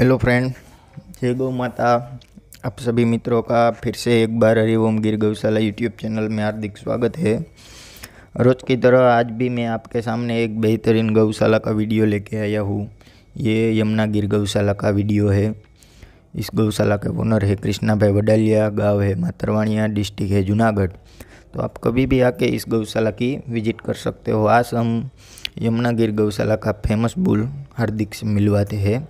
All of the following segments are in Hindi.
हेलो फ्रेंड जय गौ माता आप सभी मित्रों का फिर से एक बार हरिओम गिर गौशाला यूट्यूब चैनल में हार्दिक स्वागत है रोज़ की तरह आज भी मैं आपके सामने एक बेहतरीन गौशाला का वीडियो लेके आया हूँ ये यमुना गिर गौशाला का वीडियो है इस गौशाला के ओनर है कृष्णा भाई वडालिया गाँव है मातरवाणिया डिस्ट्रिक्ट है जूनागढ़ तो आप कभी भी आके इस गौशाला की विजिट कर सकते हो आज हम यमुना गिर गौशाला का फेमस बुल हार्दिक से मिलवाते हैं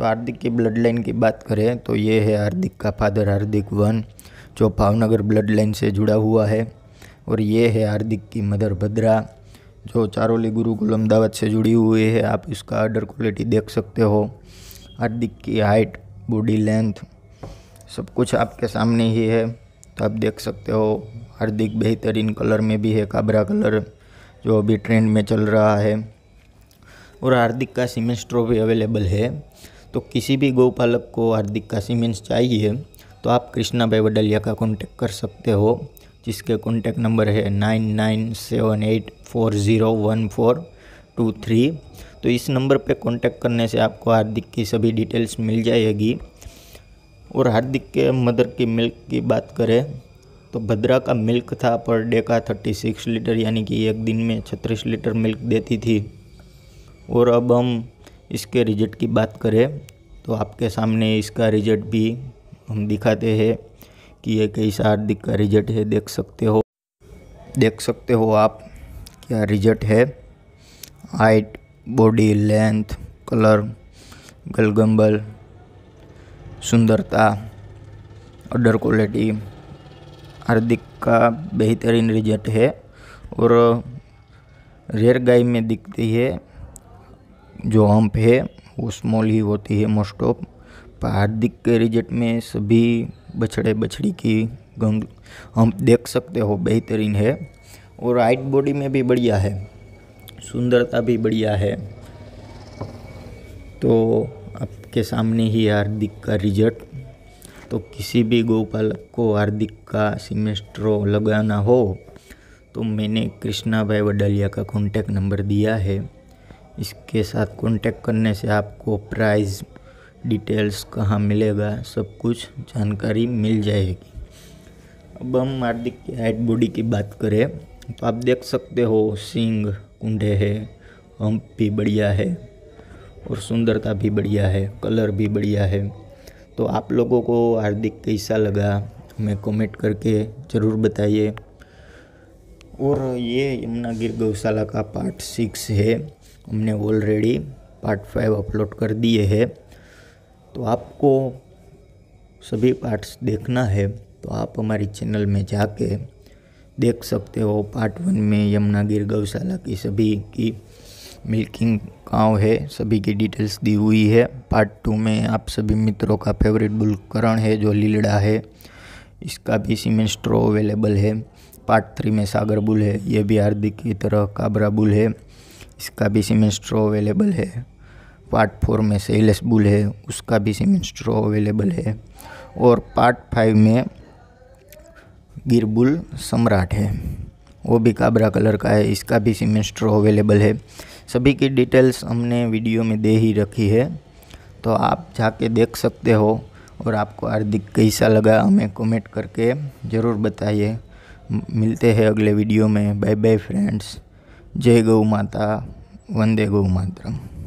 तो हार्दिक की ब्लड लाइन की बात करें तो ये है हार्दिक का फादर हार्दिक वन जो भावनगर ब्लड लाइन से जुड़ा हुआ है और ये है हार्दिक की मदर भद्रा जो चारोली गुरुकुल अहमदाबाद से जुड़ी हुई है आप इसका आर्डर क्वालिटी देख सकते हो हार्दिक की हाइट बॉडी लेंथ सब कुछ आपके सामने ही है तो आप देख सकते हो हार्दिक बेहतरीन कलर में भी है काबरा कलर जो अभी ट्रेंड में चल रहा है और हार्दिक का सीमेंस भी अवेलेबल है तो किसी भी गौपालक को हार्दिक का सीमेंस चाहिए तो आप कृष्णा भाई वडलिया का कॉन्टेक्ट कर सकते हो जिसके कॉन्टेक्ट नंबर है nine nine seven eight four zero one four two three तो इस नंबर पे कॉन्टैक्ट करने से आपको हार्दिक की सभी डिटेल्स मिल जाएगी और हार्दिक के मदर की मिल्क की बात करें तो भद्रा का मिल्क था पर डे का थर्टी सिक्स लीटर यानी कि एक दिन में छत्तीस लीटर मिल्क देती थी और अब हम इसके रिजल्ट की बात करें तो आपके सामने इसका रिजल्ट भी हम दिखाते हैं कि ये कैसा हार्दिक का रिजल्ट है देख सकते हो देख सकते हो आप क्या रिजल्ट है हाइट बॉडी लेंथ कलर गलगंबल सुंदरता अडर क्वालिटी हार्दिक का बेहतरीन रिजल्ट है और रेयर गाय में दिखती है जो हम्प है वो स्मॉल ही होती है मोस्ट ऑफ हार्दिक के रिजल्ट में सभी बछड़े बछड़ी की गंग हम देख सकते हो बेहतरीन है और हाइट बॉडी में भी बढ़िया है सुंदरता भी बढ़िया है तो आपके सामने ही हार्दिक का रिजल्ट तो किसी भी गौपालक को हार्दिक का सीमेस्ट्रो लगाना हो तो मैंने कृष्णा भाई वडालिया का कॉन्टैक्ट नंबर दिया है इसके साथ कांटेक्ट करने से आपको प्राइस डिटेल्स कहाँ मिलेगा सब कुछ जानकारी मिल जाएगी अब हम हार्दिक की हाइट बॉडी की बात करें तो आप देख सकते हो सिंग कुंडे है हम भी बढ़िया है और सुंदरता भी बढ़िया है कलर भी बढ़िया है तो आप लोगों को हार्दिक कैसा लगा हमें कमेंट करके ज़रूर बताइए और ये यमुनागिर गौशाला का पार्ट सिक्स है हमने ऑलरेडी पार्ट फाइव अपलोड कर दिए है तो आपको सभी पार्ट्स देखना है तो आप हमारी चैनल में जाके देख सकते हो पार्ट वन में यमुनागिर गौशाला की सभी की मिल्किंग गाँव है सभी की डिटेल्स दी हुई है पार्ट टू में आप सभी मित्रों का फेवरेट बुल करण है जो लीलड़ा है इसका भी सीमेंट स्ट्रो अवेलेबल है पार्ट थ्री में सागर बुल है ये भी हार्दिक की तरह काबरा बुल है इसका भी सीमेंट स्ट्रो अवेलेबल है पार्ट फोर में सेलेस बुल है उसका भी सीमेंट स्ट्रो अवेलेबल है और पार्ट फाइव में गिरबुल सम्राट है वो भी काबरा कलर का है इसका भी सीमेंट स्ट्रो अवेलेबल है सभी की डिटेल्स हमने वीडियो में दे ही रखी है तो आप जाके देख सकते हो और आपको हार्दिक कैसा लगा हमें कमेंट करके ज़रूर बताइए मिलते हैं अगले वीडियो में बाय बाय फ्रेंड्स जय गौ माता वंदे गौ मातरम